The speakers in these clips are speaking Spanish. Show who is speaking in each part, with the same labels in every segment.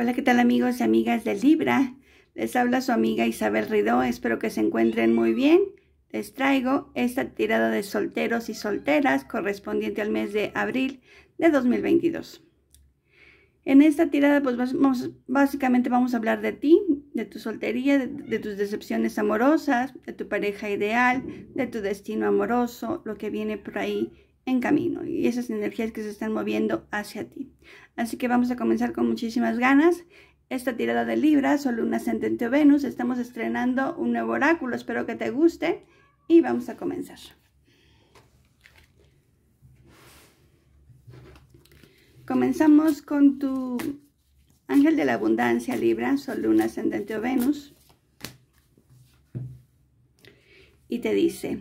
Speaker 1: Hola, ¿qué tal amigos y amigas de Libra? Les habla su amiga Isabel Ridó, espero que se encuentren muy bien. Les traigo esta tirada de solteros y solteras correspondiente al mes de abril de 2022. En esta tirada, pues vamos, básicamente vamos a hablar de ti, de tu soltería, de tus decepciones amorosas, de tu pareja ideal, de tu destino amoroso, lo que viene por ahí en camino y esas energías que se están moviendo hacia ti. Así que vamos a comenzar con muchísimas ganas. Esta tirada de Libra, Sol, Luna, Ascendente Venus, estamos estrenando un nuevo oráculo, espero que te guste y vamos a comenzar. Comenzamos con tu ángel de la abundancia, Libra, Sol, Luna, Ascendente o Venus. Y te dice,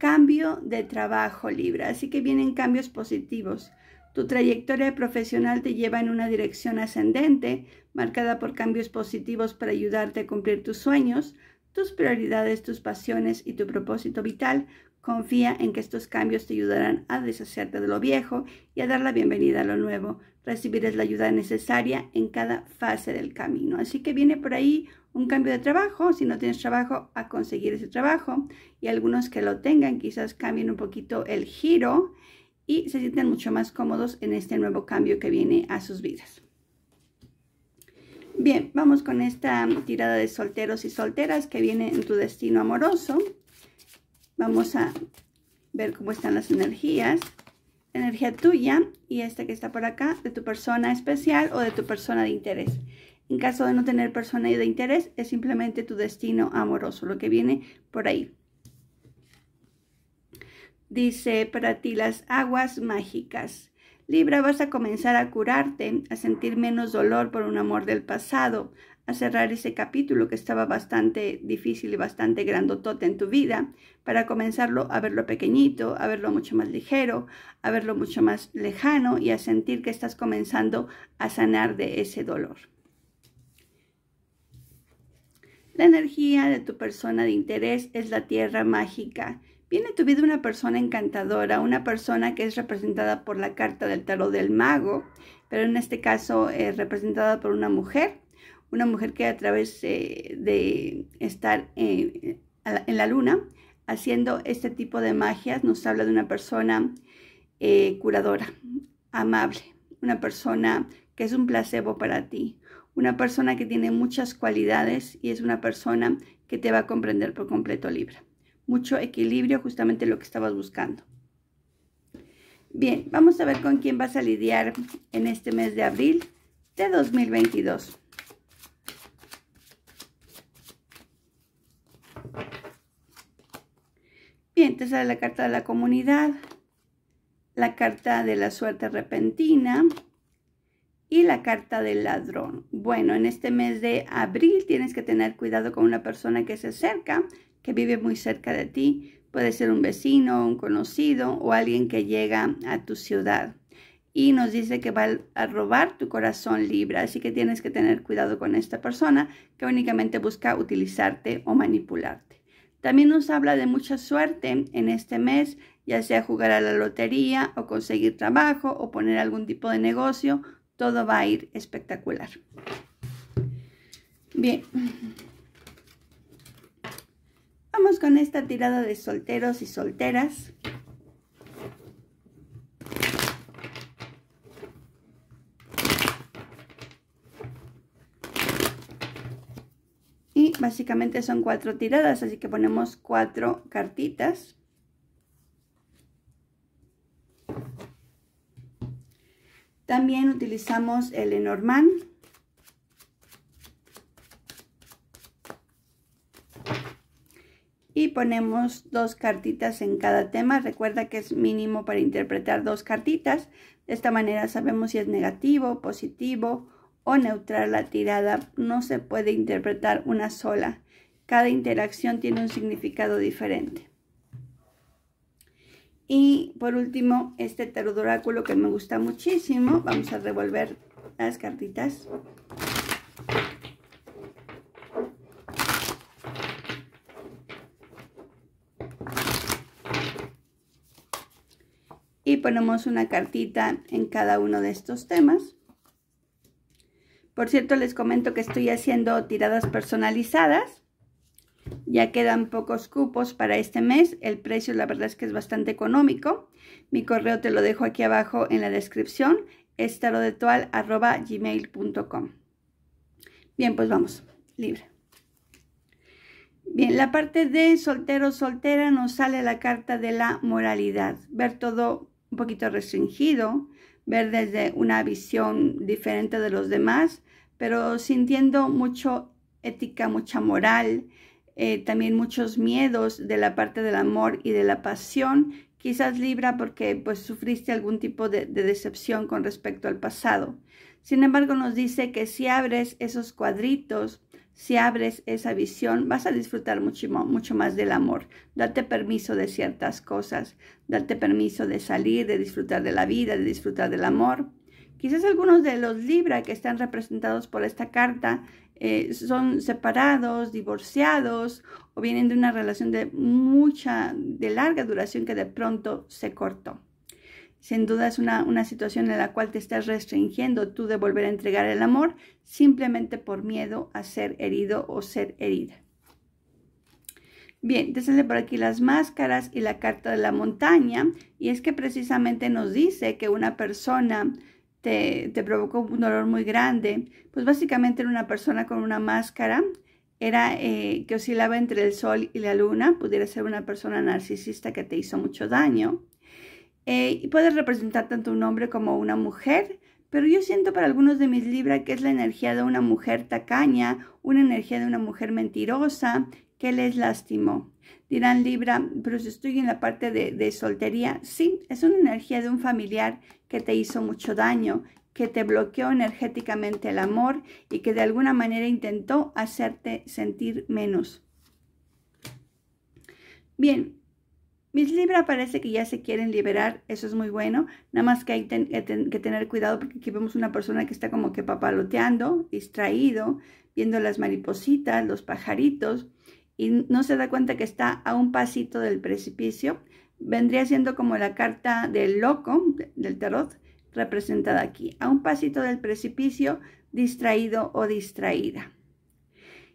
Speaker 1: Cambio de trabajo, Libra. Así que vienen cambios positivos. Tu trayectoria profesional te lleva en una dirección ascendente, marcada por cambios positivos para ayudarte a cumplir tus sueños, tus prioridades, tus pasiones y tu propósito vital. Confía en que estos cambios te ayudarán a deshacerte de lo viejo y a dar la bienvenida a lo nuevo. Recibirás la ayuda necesaria en cada fase del camino. Así que viene por ahí un cambio de trabajo, si no tienes trabajo, a conseguir ese trabajo. Y algunos que lo tengan quizás cambien un poquito el giro y se sienten mucho más cómodos en este nuevo cambio que viene a sus vidas. Bien, vamos con esta tirada de solteros y solteras que viene en tu destino amoroso. Vamos a ver cómo están las energías. Energía tuya y esta que está por acá, de tu persona especial o de tu persona de interés. En caso de no tener persona de interés, es simplemente tu destino amoroso, lo que viene por ahí. Dice para ti las aguas mágicas. Libra, vas a comenzar a curarte, a sentir menos dolor por un amor del pasado, a cerrar ese capítulo que estaba bastante difícil y bastante grandotote en tu vida, para comenzarlo a verlo pequeñito, a verlo mucho más ligero, a verlo mucho más lejano y a sentir que estás comenzando a sanar de ese dolor. La energía de tu persona de interés es la tierra mágica. Viene a tu vida una persona encantadora, una persona que es representada por la carta del tarot del mago, pero en este caso es eh, representada por una mujer, una mujer que a través eh, de estar eh, en, la luna haciendo este tipo de magias nos habla de una persona curadora, amable, una persona que es un placebo para ti, una persona que tiene muchas cualidades y es una persona que te va a comprender por completo Libra. Mucho equilibrio, justamente lo que estabas buscando. Bien, vamos a ver con quién vas a lidiar en este mes de abril de 2022. Bien, te sale la carta de la comunidad, la carta de la suerte repentina, y la carta del ladrón. Bueno, en este mes de abril tienes que tener cuidado con una persona que se acerca, que vive muy cerca de ti. Puede ser un vecino, un conocido o alguien que llega a tu ciudad. Y nos dice que va a robar tu corazón libra, así que tienes que tener cuidado con esta persona que únicamente busca utilizarte o manipularte. También nos habla de mucha suerte en este mes, ya sea jugar a la lotería o conseguir trabajo o poner algún tipo de negocio todo va a ir espectacular. Bien. Vamos con esta tirada de solteros y solteras. Y básicamente son cuatro tiradas, así que ponemos cuatro cartitas. También utilizamos el enormán Y ponemos dos cartitas en cada tema. Recuerda que es mínimo para interpretar dos cartitas. De esta manera sabemos si es negativo, positivo o neutral la tirada. No se puede interpretar una sola. Cada interacción tiene un significado diferente. Y por último, este tarot oráculo que me gusta muchísimo. Vamos a revolver las cartitas. Y ponemos una cartita en cada uno de estos temas. Por cierto, les comento que estoy haciendo tiradas personalizadas ya quedan pocos cupos para este mes. El precio la verdad es que es bastante económico. Mi correo te lo dejo aquí abajo en la descripción. gmail.com Bien, pues vamos. Libre. Bien, la parte de soltero soltera nos sale la carta de la moralidad. Ver todo un poquito restringido, ver desde una visión diferente de los demás, pero sintiendo mucho ética, mucha moral, eh, también muchos miedos de la parte del amor y de la pasión. Quizás Libra porque pues sufriste algún tipo de, decepción con respecto al pasado. Sin embargo, nos dice que si abres esos cuadritos, si abres esa visión, vas a disfrutar mucho, mucho, más del amor. Date permiso de ciertas cosas, date permiso de salir, de disfrutar de la vida, de disfrutar del amor. Quizás algunos de los Libra que están representados por esta carta eh, son separados, divorciados o vienen de una relación de mucha, de larga duración que de pronto se cortó. Sin duda es una, situación en la cual te estás restringiendo tú de volver a entregar el amor simplemente por miedo a ser herido o ser herida. Bien, te sale por aquí las máscaras y la carta de la montaña. Y es que precisamente nos dice que una persona te, provocó un dolor muy grande, pues básicamente era una persona con una máscara, era eh, que oscilaba entre el sol y la luna, pudiera ser una persona narcisista que te hizo mucho daño. Eh, y puedes representar tanto un hombre como una mujer, pero yo siento para algunos de mis Libra que es la energía de una mujer tacaña, una energía de una mujer mentirosa que les lastimó. Dirán Libra, pero si estoy en la parte de soltería, sí, es una energía de un familiar que te hizo mucho daño, que te bloqueó energéticamente el amor y que de alguna manera intentó hacerte sentir menos. Bien, mis Libra parece que ya se quieren liberar, eso es muy bueno, nada más que hay eh, que tener cuidado porque aquí vemos una persona que está como que papaloteando, distraído, viendo las maripositas, los pajaritos, y no se da cuenta que está a un pasito del precipicio vendría siendo como la carta del loco del tarot representada aquí, a un pasito del precipicio, distraído o distraída.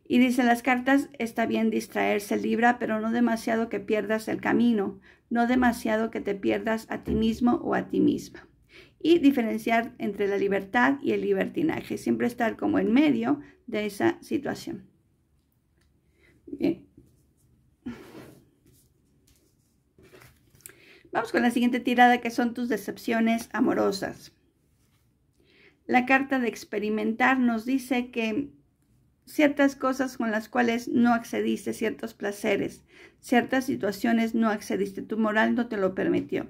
Speaker 1: Y dicen las cartas, está bien distraerse Libra, pero no demasiado que pierdas el camino, no demasiado que te pierdas a ti mismo o a ti misma. Y diferenciar entre la libertad y el libertinaje, siempre estar como en medio de esa situación. Bien. Vamos con la siguiente tirada que son tus decepciones amorosas. La carta de experimentar nos dice que ciertas cosas con las cuales no accediste, ciertos placeres, ciertas situaciones no accediste, tu moral no te lo permitió.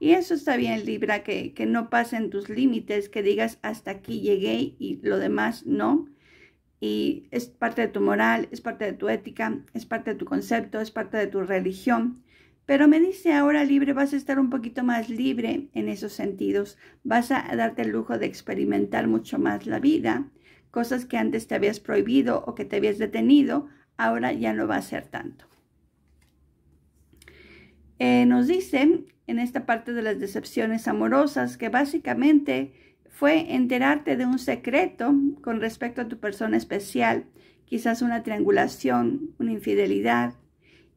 Speaker 1: Y eso está bien, Libra, que, que no pasen tus límites, que digas hasta aquí llegué y lo demás no. Y es parte de tu moral, es parte de tu ética, es parte de tu concepto, es parte de tu religión. Pero me dice ahora libre, vas a estar un poquito más libre en esos sentidos. Vas a darte el lujo de experimentar mucho más la vida. Cosas que antes te habías prohibido o que te habías detenido, ahora ya no va a ser tanto. Eh, nos dice en esta parte de las decepciones amorosas que básicamente fue enterarte de un secreto con respecto a tu persona especial, quizás una triangulación, una infidelidad,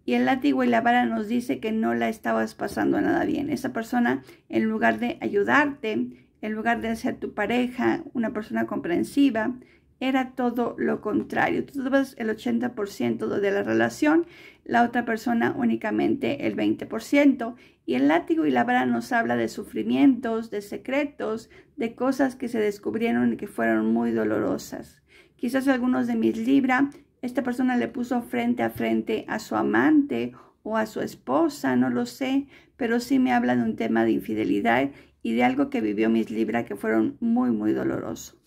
Speaker 1: y el látigo y la vara nos dice que no la estabas pasando nada bien. Esa persona, en lugar de ayudarte, en lugar de ser tu pareja, una persona comprensiva, era todo lo contrario. Tú dabas el 80% de la relación, la otra persona únicamente el 20%. Y el látigo y la vara nos habla de sufrimientos, de secretos, de cosas que se descubrieron y que fueron muy dolorosas. Quizás algunos de mis Libra esta persona le puso frente a frente a su amante o a su esposa, no lo sé, pero sí me habla de un tema de infidelidad y de algo que vivió mis Libra que fueron muy, muy dolorosos.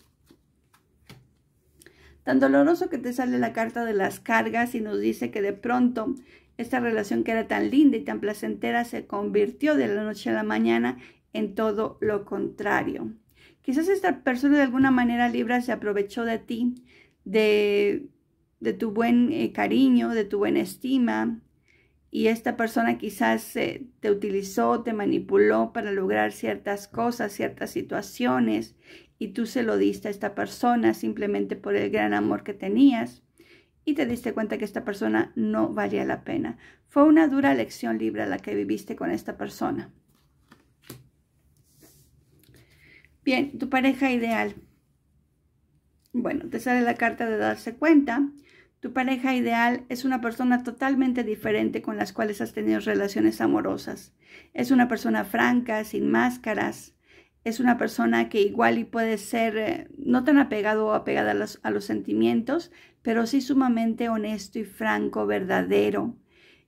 Speaker 1: Tan doloroso que te sale la carta de las cargas y nos dice que de pronto esta relación que era tan linda y tan placentera se convirtió de la noche a la mañana en todo lo contrario. Quizás esta persona de alguna manera Libra se aprovechó de ti, de de tu buen eh, cariño, de tu buena estima, y esta persona quizás eh, te utilizó, te manipuló para lograr ciertas cosas, ciertas situaciones, y tú se lo diste a esta persona simplemente por el gran amor que tenías, y te diste cuenta que esta persona no valía la pena. Fue una dura lección libre la que viviste con esta persona. Bien, tu pareja ideal. Bueno, te sale la carta de darse cuenta tu pareja ideal es una persona totalmente diferente con las cuales has tenido relaciones amorosas. Es una persona franca, sin máscaras. Es una persona que igual y puede ser eh, no tan apegado o apegada a los, sentimientos, pero sí sumamente honesto y franco, verdadero.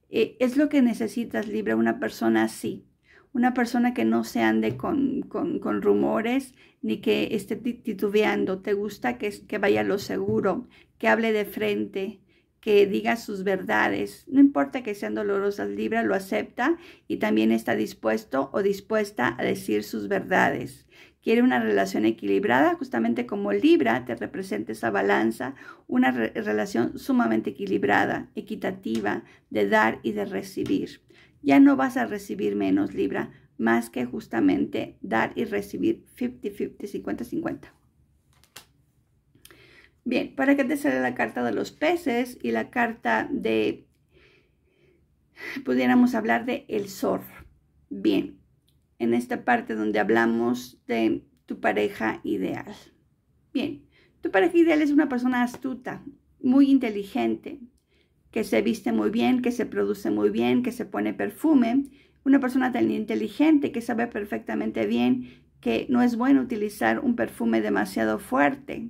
Speaker 1: Eh, es lo que necesitas, Libra, una persona así una persona que no se ande con, con, rumores ni que esté titubeando. Te gusta que, que vaya lo seguro, que hable de frente, que diga sus verdades. No importa que sean dolorosas, Libra lo acepta y también está dispuesto o dispuesta a decir sus verdades. Quiere una relación equilibrada, justamente como Libra te representa esa balanza, una relación sumamente equilibrada, equitativa, de dar y de recibir ya no vas a recibir menos libra más que justamente dar y recibir 50-50, 50-50. Bien, para que te sale la carta de los peces y la carta de, pudiéramos hablar de el zorro. Bien, en esta parte donde hablamos de tu pareja ideal. Bien, tu pareja ideal es una persona astuta, muy inteligente, que se viste muy bien, que se produce muy bien, que se pone perfume, una persona tan inteligente que sabe perfectamente bien que no es bueno utilizar un perfume demasiado fuerte,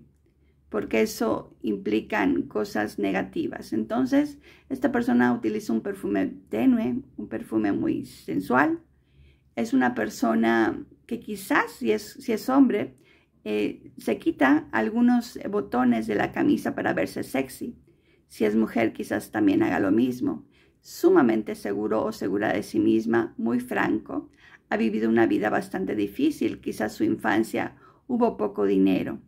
Speaker 1: porque eso implica cosas negativas. Entonces, esta persona utiliza un perfume tenue, un perfume muy sensual. Es una persona que quizás, si es, si es hombre, eh, se quita algunos botones de la camisa para verse sexy si es mujer, quizás también haga lo mismo. Sumamente seguro o segura de sí misma, muy franco. Ha vivido una vida bastante difícil, quizás su infancia hubo poco dinero,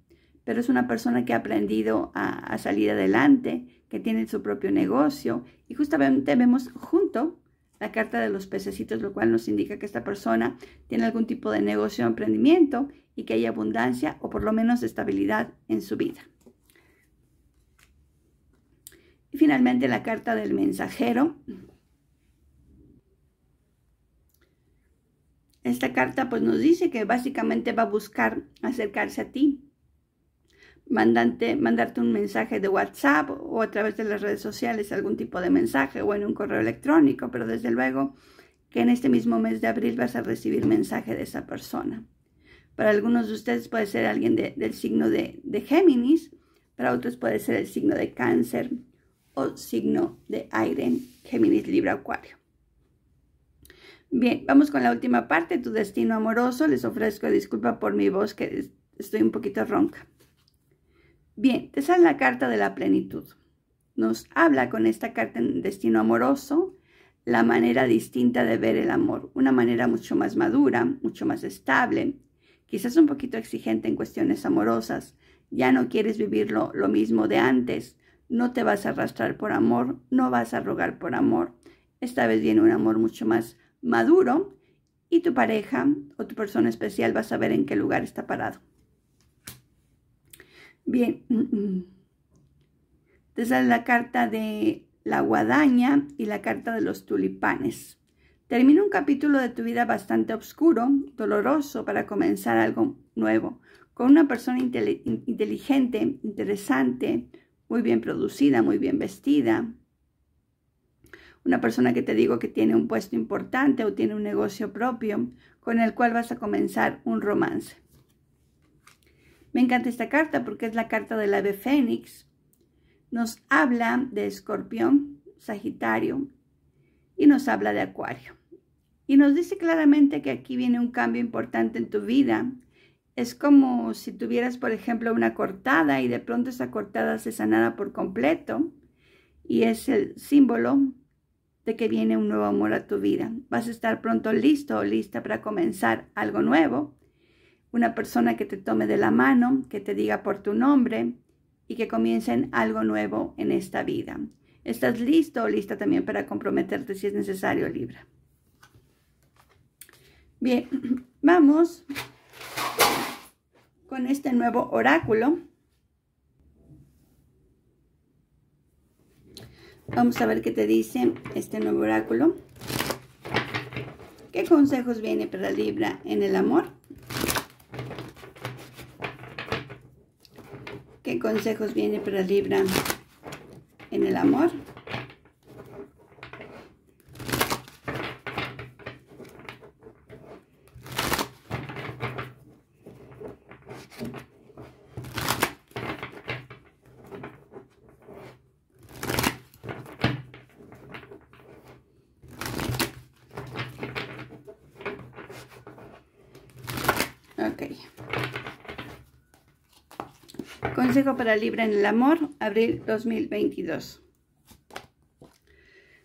Speaker 1: pero es una persona que ha aprendido a, salir adelante, que tiene su propio negocio y justamente vemos junto la carta de los pececitos, lo cual nos indica que esta persona tiene algún tipo de negocio o emprendimiento y que hay abundancia o por lo menos estabilidad en su vida. Y finalmente la carta del mensajero. Esta carta pues nos dice que básicamente va a buscar acercarse a ti, mandante, mandarte un mensaje de WhatsApp o a través de las redes sociales algún tipo de mensaje o en un correo electrónico, pero desde luego que en este mismo mes de abril vas a recibir mensaje de esa persona. Para algunos de ustedes puede ser alguien del signo de, de Géminis, para otros puede ser el signo de cáncer o signo de aire en Géminis, Libra, Acuario. Bien, vamos con la última parte, tu destino amoroso. Les ofrezco disculpa por mi voz que estoy un poquito ronca. Bien, te sale la carta de la plenitud. Nos habla con esta carta en destino amoroso la manera distinta de ver el amor, una manera mucho más madura, mucho más estable, quizás un poquito exigente en cuestiones amorosas. Ya no quieres vivir lo mismo de antes, no te vas a arrastrar por amor, no vas a rogar por amor. Esta vez viene un amor mucho más maduro y tu pareja o tu persona especial va a saber en qué lugar está parado. Bien, te sale la carta de la guadaña y la carta de los tulipanes. Termina un capítulo de tu vida bastante oscuro, doloroso, para comenzar algo nuevo, con una persona inteligente, interesante, muy bien producida, muy bien vestida. Una persona que te digo que tiene un puesto importante o tiene un negocio propio con el cual vas a comenzar un romance. Me encanta esta carta porque es la carta del ave fénix. Nos habla de escorpión, sagitario y nos habla de acuario. Y nos dice claramente que aquí viene un cambio importante en tu vida es como si tuvieras, por ejemplo, una cortada y de pronto esa cortada se sanara por completo y es el símbolo de que viene un nuevo amor a tu vida. Vas a estar pronto listo o lista para comenzar algo nuevo. Una persona que te tome de la mano, que te diga por tu nombre y que comiencen algo nuevo en esta vida. Estás listo o lista también para comprometerte si es necesario, Libra. Bien, vamos con este nuevo oráculo. Vamos a ver qué te dice este nuevo oráculo. ¿Qué consejos viene para Libra en el amor? ¿Qué consejos viene para Libra en el amor? Ok. Consejo para Libra en el amor, abril 2022.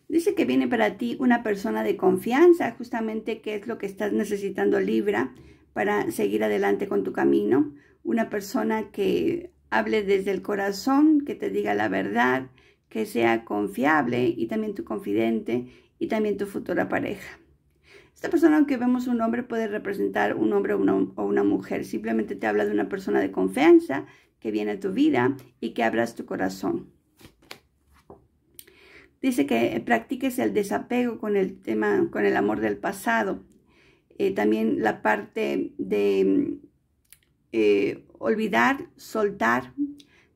Speaker 1: Dice que viene para ti una persona de confianza, justamente que es lo que estás necesitando Libra para seguir adelante con tu camino. Una persona que hable desde el corazón, que te diga la verdad, que sea confiable y también tu confidente y también tu futura pareja. Esta persona, aunque vemos un hombre, puede representar un hombre o una, mujer. Simplemente te habla de una persona de confianza que viene a tu vida y que abras tu corazón. Dice que practiques el desapego con el tema, con el amor del pasado. Eh, también la parte de mm, eh, olvidar, soltar.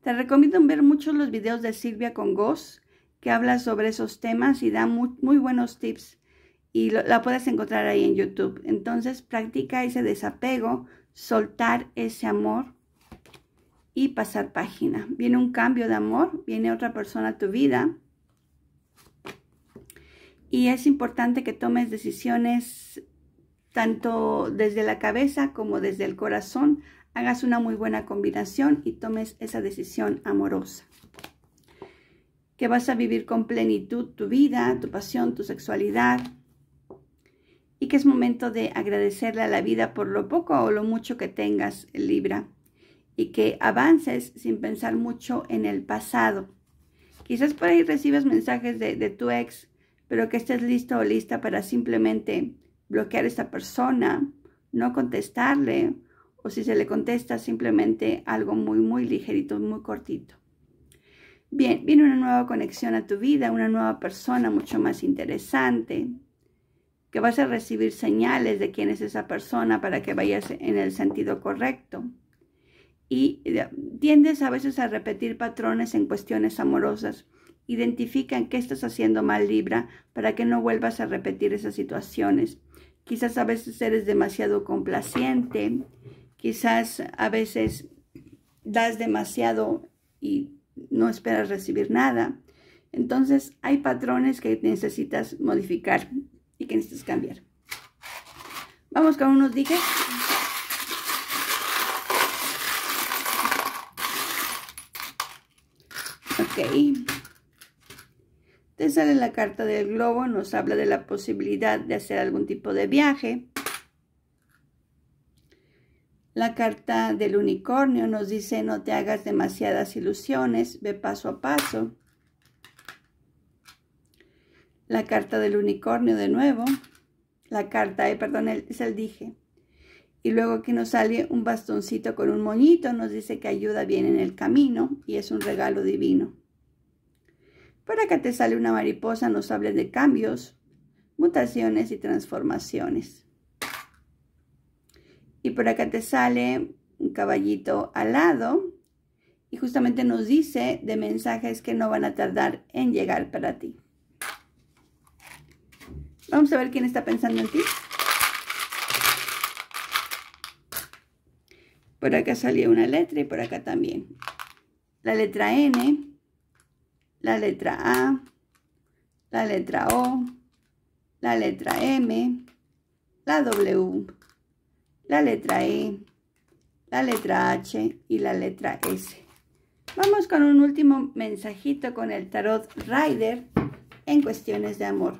Speaker 1: Te recomiendo ver muchos los videos de Silvia con Goss, que habla sobre esos temas y da muy, buenos tips y la puedes encontrar ahí en YouTube. Entonces practica ese desapego, soltar ese amor y pasar página. Viene un cambio de amor, viene otra persona a tu vida. Y es importante que tomes decisiones tanto desde la cabeza como desde el corazón, hagas una muy buena combinación y tomes esa decisión amorosa. Que vas a vivir con plenitud tu vida, tu pasión, tu sexualidad. Y que es momento de agradecerle a la vida por lo poco o lo mucho que tengas, Libra. Y que avances sin pensar mucho en el pasado. Quizás por ahí recibes mensajes de, de tu ex, pero que estés listo o lista para simplemente bloquear a esta persona, no contestarle, o si se le contesta simplemente algo muy, muy ligerito, muy cortito. Bien, viene una nueva conexión a tu vida, una nueva persona mucho más interesante, que vas a recibir señales de quién es esa persona para que vayas en el sentido correcto. Y eh, tiendes a veces a repetir patrones en cuestiones amorosas. Identifican qué estás haciendo mal Libra para que no vuelvas a repetir esas situaciones. Quizás a veces eres demasiado complaciente, quizás a veces das demasiado y no esperas recibir nada. Entonces hay patrones que necesitas modificar y que necesitas cambiar. Vamos con unos diques. Ok. Sale la carta del globo nos habla de la posibilidad de hacer algún tipo de viaje. La carta del unicornio nos dice no te hagas demasiadas ilusiones, ve paso a paso. La carta del unicornio de nuevo. La carta, eh, perdón, es el dije. Y luego aquí nos sale un bastoncito con un moñito, nos dice que ayuda bien en el camino y es un regalo divino. Por acá te sale una mariposa, nos habla de cambios, mutaciones y transformaciones. Y por acá te sale un caballito alado y justamente nos dice de mensajes que no van a tardar en llegar para ti. Vamos a ver quién está pensando en ti. Por acá salió una letra y por acá también. La letra N la letra A, la letra O, la letra M, la W, la letra E, la letra H y la letra S. Vamos con un último mensajito con el tarot Rider en cuestiones de amor.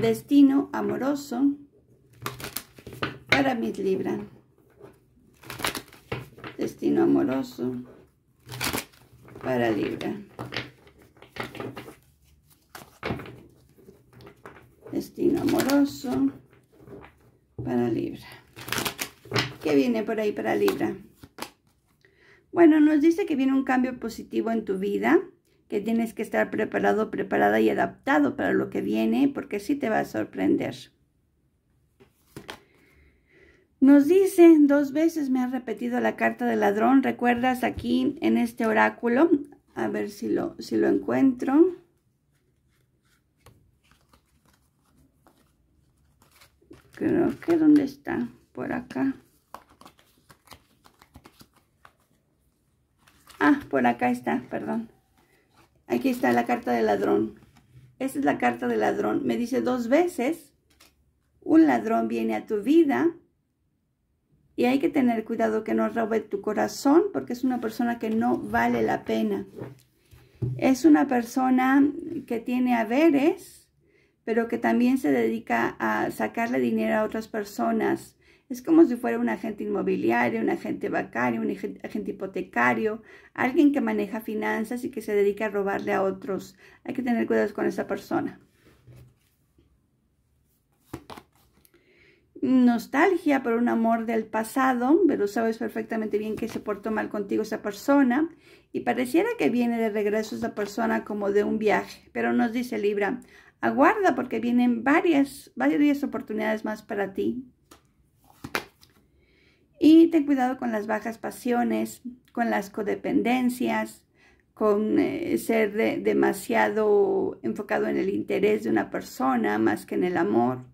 Speaker 1: Destino amoroso para mis Libra. Destino amoroso para libra. Destino amoroso para libra. ¿Qué viene por ahí para libra? Bueno, nos dice que viene un cambio positivo en tu vida, que tienes que estar preparado, preparada y adaptado para lo que viene, porque sí te va a sorprender. Nos dice, dos veces me ha repetido la carta del ladrón, recuerdas aquí en este oráculo, a ver si lo, si lo encuentro. Creo que, ¿dónde está? Por acá. Ah, por acá está, perdón. Aquí está la carta del ladrón. Esta es la carta del ladrón. Me dice dos veces, un ladrón viene a tu vida y hay que tener cuidado que no robe tu corazón porque es una persona que no vale la pena. Es una persona que tiene haberes, pero que también se dedica a sacarle dinero a otras personas. Es como si fuera un agente inmobiliario, un agente bancario, un agente hipotecario, alguien que maneja finanzas y que se dedica a robarle a otros. Hay que tener cuidado con esa persona. nostalgia por un amor del pasado, pero sabes perfectamente bien que se portó mal contigo esa persona y pareciera que viene de regreso esa persona como de un viaje, pero nos dice Libra, aguarda porque vienen varias, varias oportunidades más para ti. Y ten cuidado con las bajas pasiones, con las codependencias, con eh, ser demasiado enfocado en el interés de una persona más que en el amor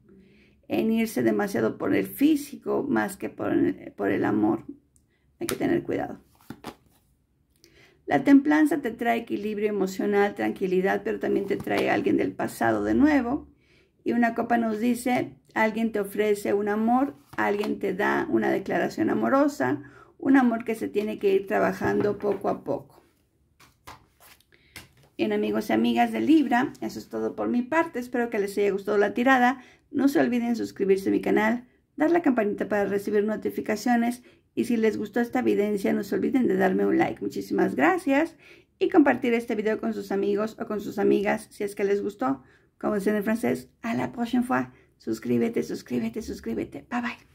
Speaker 1: en irse demasiado por el físico más que por, el amor. Hay que tener cuidado. La templanza te trae equilibrio emocional, tranquilidad, pero también te trae a alguien del pasado de nuevo. Y una copa nos dice, alguien te ofrece un amor, alguien te da una declaración amorosa, un amor que se tiene que ir trabajando poco a poco. en amigos y amigas de Libra, eso es todo por mi parte, espero que les haya gustado la tirada. No se olviden suscribirse a mi canal, dar la campanita para recibir notificaciones y si les gustó esta evidencia no se olviden de darme un like. Muchísimas gracias y compartir este video con sus amigos o con sus amigas si es que les gustó. Como dicen en francés, a la prochaine fois. Suscríbete, suscríbete, suscríbete. Bye bye.